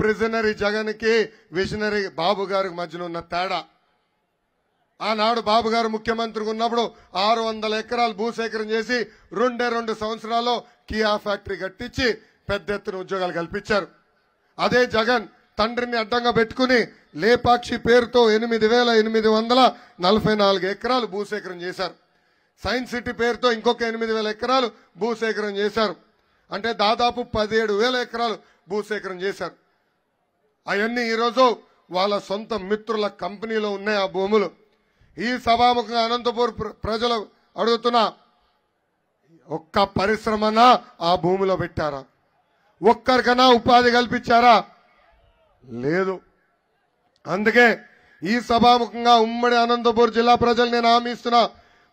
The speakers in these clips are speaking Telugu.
ప్రిజనరీ జగన్కి విజనరీ బాబు గారికి మధ్యన ఉన్న తేడా ఆనాడు బాబు గారు ముఖ్యమంత్రిగా ఉన్నప్పుడు ఆరు వందల ఎకరాలు భూసేకరణ చేసి రెండే రెండు సంవత్సరాల్లో కియా ఫ్యాక్టరీ కట్టించి పెద్ద ఎత్తున ఉద్యోగాలు కల్పించారు అదే జగన్ తండ్రిని అడ్డంగా పెట్టుకుని లేపాక్షి పేరుతో ఎనిమిది వేల ఎనిమిది వందల నలభై నాలుగు ఎకరాలు భూసేకరణ చేశారు సైన్స్ సిటీ పేరుతో ఇంకొక ఎనిమిది వేల ఎకరాలు భూసేకరణ చేశారు అంటే దాదాపు పదిహేడు వేల ఎకరాలు భూసేకరణ చేశారు అవన్నీ ఈరోజు వాళ్ళ సొంత మిత్రుల కంపెనీలో ఉన్నాయి ఆ భూములు ఈ సభాముఖంగా అనంతపూర్ ప్రజలు అడుగుతున్నా ఒక్క పరిశ్రమనా ఆ భూమిలో పెట్టారా ఒక్కరికన్నా ఉపాధి కల్పించారా లేదు అందుకే ఈ సభాముఖంగా ఉమ్మడి అనంతపూర్ జిల్లా ప్రజలు నేను హామీస్తున్నా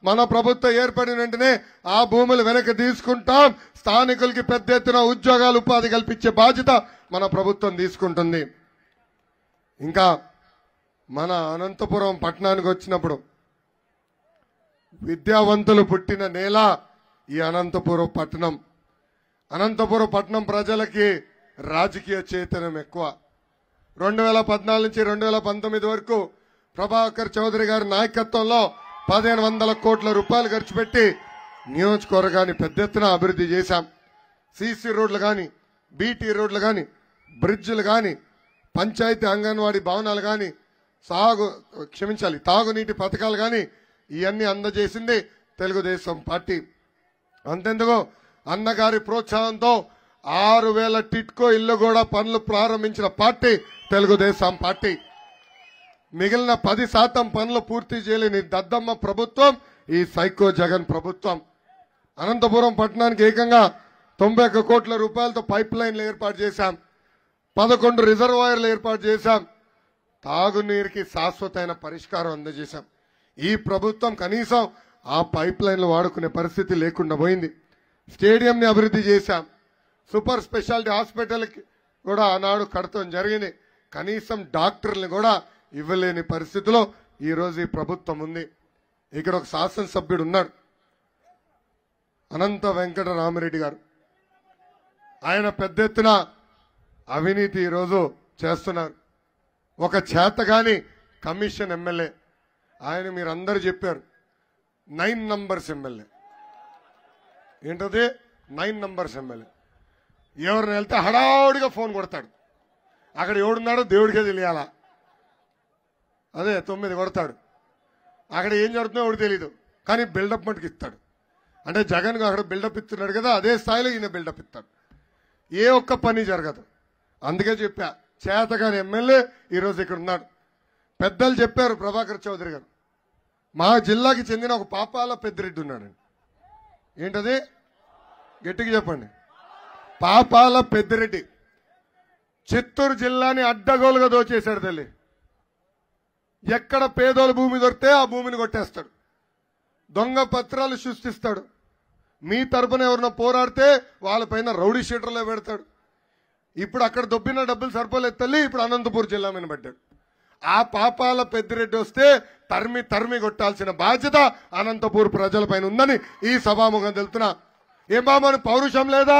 మన ప్రభుత్వం ఏర్పడిన వెంటనే ఆ భూములు వెనక్కి తీసుకుంటాం స్థానికులకి పెద్ద ఎత్తున ఉద్యోగాలు ఉపాధి కల్పించే బాధ్యత మన ప్రభుత్వం తీసుకుంటుంది ఇంకా మన అనంతపురం పట్టణానికి వచ్చినప్పుడు విద్యావంతులు పుట్టిన నేల ఈ అనంతపురం పట్టణం అనంతపురం పట్టణం ప్రజలకి రాజకీయ చైతన్యం ఎక్కువ రెండు వేల పద్నాలుగు నుంచి రెండు వేల పంతొమ్మిది వరకు ప్రభాకర్ చౌదరి గారి నాయకత్వంలో పదిహేను వందల కోట్ల రూపాయలు ఖర్చు పెట్టి నియోజకవర్గాన్ని పెద్ద ఎత్తున అభివృద్ధి చేశాం సీసీ రోడ్లు కానీ బీటీ రోడ్లు కానీ బ్రిడ్జ్లు కానీ పంచాయతీ అంగన్వాడీ భవనాలు కానీ సాగు క్షమించాలి తాగునీటి పథకాలు కానీ ఇవన్నీ అందజేసింది తెలుగుదేశం పార్టీ అంతెందుకు అన్నగారి ప్రోత్సాహంతో ఆరు వేల టిట్కో ఇల్లు కూడా పనులు ప్రారంభించిన పార్టీ తెలుగుదేశం పార్టీ మిగిలిన పది శాతం పనులు పూర్తి చేయలేని దద్దమ్మ ప్రభుత్వం ఈ సైకో జగన్ ప్రభుత్వం అనంతపురం పట్టణానికి ఏకంగా తొంభై కోట్ల రూపాయలతో పైప్ లైన్లు ఏర్పాటు చేశాం పదకొండు రిజర్వాయర్లు ఏర్పాటు చేశాం తాగునీరుకి శాశ్వతమైన పరిష్కారం అందజేశాం ఈ ప్రభుత్వం కనీసం ఆ పైప్ లైన్లు వాడుకునే పరిస్థితి లేకుండా పోయింది స్టేడియంని అభివృద్ధి చేశాం సూపర్ స్పెషాలిటీ హాస్పిటల్కి కూడా ఆనాడు కడతం జరిగింది కనీసం డాక్టర్లు కూడా ఇవ్వలేని పరిస్థితిలో ఈరోజు ఈ ప్రభుత్వం ఉంది ఇక్కడ ఒక శాసనసభ్యుడు ఉన్నాడు అనంత వెంకట రామిరెడ్డి గారు ఆయన పెద్ద ఎత్తున అవినీతి ఈరోజు చేస్తున్నారు ఒక చేత కానీ కమిషన్ ఎమ్మెల్యే ఆయన మీరందరూ చెప్పారు నైన్ నంబర్స్ ఎమ్మెల్యే ఏంటది నైన్ నంబర్స్ ఎమ్మెల్యే ఎవరిని వెళ్తే హడావుడిగా ఫోన్ కొడతాడు అక్కడ ఎవడున్నాడో దేవుడికే తెలియాలా అదే తొమ్మిది కొడతాడు అక్కడ ఏం జరుగుతుందో ఎవడు తెలీదు కానీ బిల్డప్ మటుకు ఇస్తాడు అంటే జగన్ అక్కడ బిల్డప్ ఇస్తున్నాడు కదా అదే స్థాయిలో ఈయన బిల్డప్ ఇస్తాడు ఏ ఒక్క పని జరగదు అందుకే చెప్పా చేతగాని ఎమ్మెల్యే ఈరోజు ఇక్కడ ఉన్నాడు పెద్దలు చెప్పారు ప్రభాకర్ చౌదరి గారు మా జిల్లాకి చెందిన ఒక పాపాల పెద్దిరెడ్డి ఉన్నాడండి ఏంటది గట్టిగా చెప్పండి పాపాల పెద్దిరెడ్డి చిత్తూరు జిల్లాని అడ్డగోలుగా దోచేశాడు తల్లి ఎక్కడ పేదోల భూమి దొరికితే ఆ భూమిని కొట్టేస్తాడు దొంగ పత్రాలు సృష్టిస్తాడు మీ తరపున ఎవరినో పోరాడితే వాళ్ళ పైన రౌడీ షీటర్లో పెడతాడు ఇప్పుడు అక్కడ దొబ్బిన డబ్బులు సరిపోలేదు తల్లి ఇప్పుడు అనంతపూర్ జిల్లా మీద పడ్డాడు ఆ పాపాల పెద్దిరెడ్డి వస్తే తరిమి తరిమి కొట్టాల్సిన బాధ్యత అనంతపూర్ ప్రజలపైన ఉందని ఈ సభాముఖం తెలుతున్నా ఏం బాబు పౌరుషం లేదా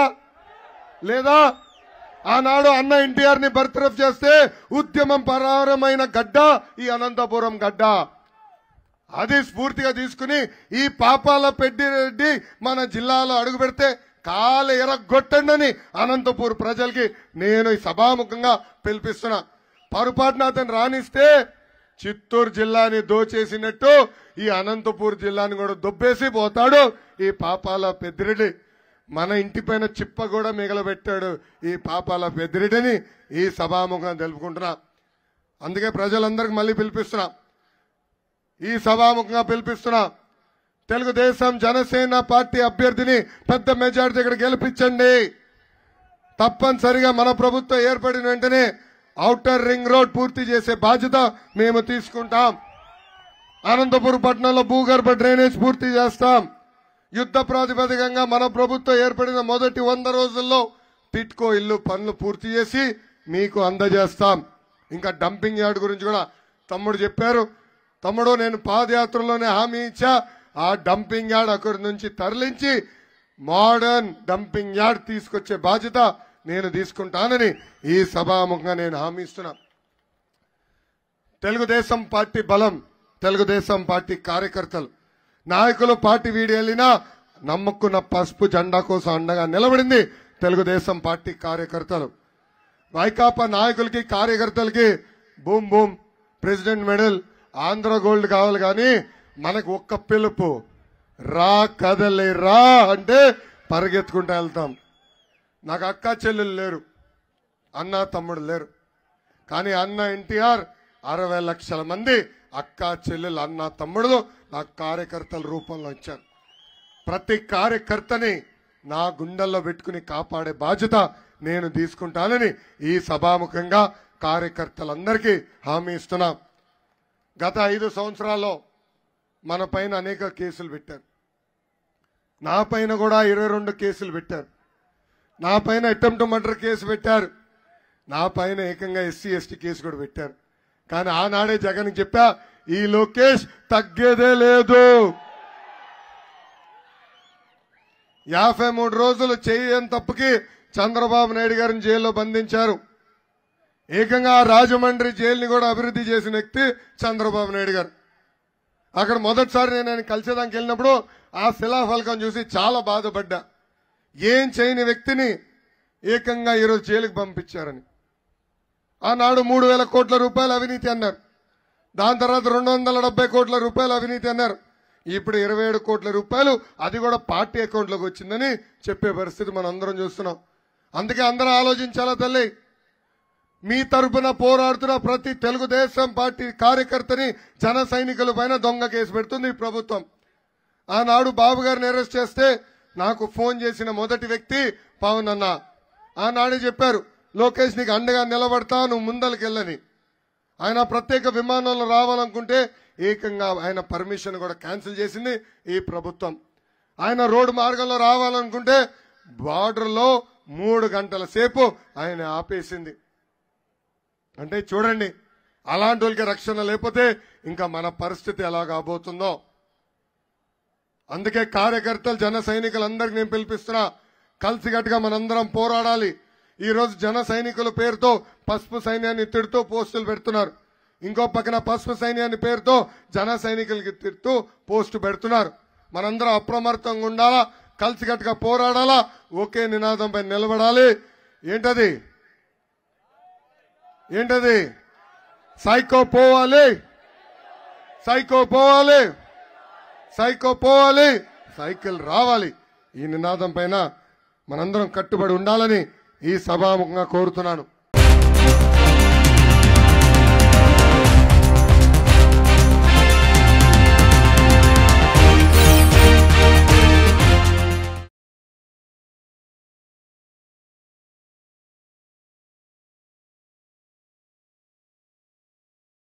లేదా ఆనాడు అన్న ఎన్టీఆర్ ని బర్తరఫ్ చేస్తే ఉద్యమం పరారమైన గడ్డ ఈ అనంతపురం గడ్డ అది స్ఫూర్తిగా తీసుకుని ఈ పాపాల పెద్దిరెడ్డి మన జిల్లాలో అడుగు పెడితే కాలు ఎరగొట్టండి అని అనంతపూర్ ప్రజలకి నేను ఈ సభాముఖంగా పిలిపిస్తున్నా పొరపాటున అతను రాణిస్తే చిత్తూరు జిల్లాని దోచేసినట్టు ఈ అనంతపూర్ జిల్లాని కూడా దుబ్బేసి పోతాడు ఈ పాపాల పెద్దిరెడ్డి మన ఇంటిపైన చిప్ప కూడా మిగలబెట్టాడు ఈ పాపాల పెద్దిరెడ్డిని ఈ సభాముఖం తెలుపుకుంటున్నా అందుకే ప్రజలందరికి మళ్ళీ పిలిపిస్తున్నా ఈ సభాముఖంగా పిలిపిస్తున్నా తెలుగుదేశం జనసేన పార్టీ అభ్యర్థిని పెద్ద మెజార్టీ ఇక్కడ గెలిపించండి తప్పనిసరిగా మన ప్రభుత్వం ఏర్పడిన వెంటనే అవుటర్ రింగ్ రోడ్ పూర్తి చేసే బాధ్యత మేము తీసుకుంటాం అనంతపురం పట్టణంలో భూగర్భ డ్రైనేజ్ పూర్తి చేస్తాం యుద్ధ ప్రాతిపదికంగా మన ప్రభుత్వం ఏర్పడిన మొదటి వంద రోజుల్లో టిట్కో ఇల్లు పనులు పూర్తి చేసి మీకు అందజేస్తాం ఇంకా డంపింగ్ యార్డ్ గురించి కూడా తమ్ముడు చెప్పారు తమ్ముడు నేను పాదయాత్రలోనే హామీ ఇచ్చా ఆ డంపింగ్ యార్డ్ అక్కడి నుంచి తరలించి మోడర్న్ డంపింగ్ యార్డ్ తీసుకొచ్చే బాధ్యత నేను తీసుకుంటానని ఈ సభాముఖంగా నేను హామీ ఇస్తున్నా తెలుగుదేశం పార్టీ బలం తెలుగుదేశం పార్టీ కార్యకర్తలు నాయకులు పార్టీ వీడి వెళ్ళినా నమ్మకున్న పసుపు జెండా కోసం అండగా నిలబడింది తెలుగుదేశం పార్టీ కార్యకర్తలు వైకాపా నాయకులకి కార్యకర్తలకి boom boom president medal Andhra gold కావాలి కానీ మనకు ఒక్క పిలుపు రా కదలే రా అంటే పరిగెత్తుకుంటూ వెళ్తాం నాకు అక్క చెల్లెలు లేరు అన్న తమ్ముడు లేరు కానీ అన్న ఎన్టీఆర్ అరవై లక్షల మంది అక్క చెల్లెలు అన్న తమ్ముడు నాకు కార్యకర్తల రూపంలో ఇచ్చారు ప్రతి కార్యకర్తని నా గుండెల్లో పెట్టుకుని కాపాడే బాధ్యత నేను తీసుకుంటానని ఈ సభాముఖంగా కార్యకర్తలందరికీ హామీ ఇస్తున్నా గత ఐదు సంవత్సరాల్లో మన పైన అనేక కేసులు పెట్టారు నా పైన కూడా ఇరవై రెండు కేసులు పెట్టారు నా పైన అటెంప్ట్ మర్డర్ కేసు పెట్టారు నా పైన ఏకంగా ఎస్సీ ఎస్టీ కేసు కూడా పెట్టారు కానీ ఆనాడే జగన్ చెప్పా ఈ లోకేష్ తగ్గేదే లేదు యాభై మూడు రోజులు చేయని తప్పుకి చంద్రబాబు నాయుడు గారిని జైల్లో బంధించారు ఏకంగా రాజమండ్రి జైలుని కూడా అభివృద్ధి చేసిన వ్యక్తి చంద్రబాబు నాయుడు గారు అక్కడ మొదటిసారి నేను ఆయన కలిసేదానికి వెళ్ళినప్పుడు ఆ శిలాఫలకం చూసి చాలా బాధపడ్డా ఏం చేయని వ్యక్తిని ఏకంగా ఈరోజు జైలుకు పంపించారని ఆనాడు మూడు వేల కోట్ల రూపాయల అవినీతి అన్నారు దాని తర్వాత రెండు వందల డెబ్బై కోట్ల రూపాయల అవినీతి అన్నారు ఇప్పుడు ఇరవై ఏడు కోట్ల రూపాయలు అది కూడా పార్టీ అకౌంట్లోకి వచ్చిందని చెప్పే పరిస్థితి మనం అందరం చూస్తున్నాం అందుకే అందరూ ఆలోచించాలా తల్లి మీ తరఫున పోరాడుతున్న ప్రతి తెలుగుదేశం పార్టీ కార్యకర్తని జన సైనికుల పైన దొంగ కేసు పెడుతుంది ఈ ప్రభుత్వం ఆనాడు బాబు గారిని అరెస్ట్ చేస్తే నాకు ఫోన్ చేసిన మొదటి వ్యక్తి పవన్ అన్న ఆనాడే చెప్పారు లోకేష్ నీకు అండగా నిలబడతా నువ్వు ముందలకెళ్ళని ఆయన ప్రత్యేక విమానంలో రావాలనుకుంటే ఏకంగా ఆయన పర్మిషన్ కూడా క్యాన్సిల్ చేసింది ఈ ప్రభుత్వం ఆయన రోడ్డు మార్గంలో రావాలనుకుంటే బార్డర్లో మూడు గంటల సేపు ఆయన ఆపేసింది అంటే చూడండి అలాంటి వాళ్ళకి రక్షణ లేకపోతే ఇంకా మన పరిస్థితి ఎలా కాబోతుందో అందుకే కార్యకర్తలు జన సైనికులందరికీ నేను పిలిపిస్తున్నా కలిసికట్టుగా మనందరం పోరాడాలి ఈరోజు జన సైనికుల పేరుతో పసుపు సైన్యాన్ని తిడుతూ పోస్టులు పెడుతున్నారు ఇంకో పక్కన పసుపు సైన్యాన్ని పేరుతో జన సైనికులకి తిడుతూ పోస్టు పెడుతున్నారు మనందరం అప్రమత్తంగా ఉండాలా కలిసికట్టుగా పోరాడాలా ఒకే నినాదంపై నిలబడాలి ఏంటది ఏంటది సైకో పోవాలి సైకో పోవాలి సైకో పోవాలి సైకిల్ రావాలి ఈ నినాదం పైన మనందరం కట్టుబడి ఉండాలని ఈ సభాముఖంగా కోరుతున్నాను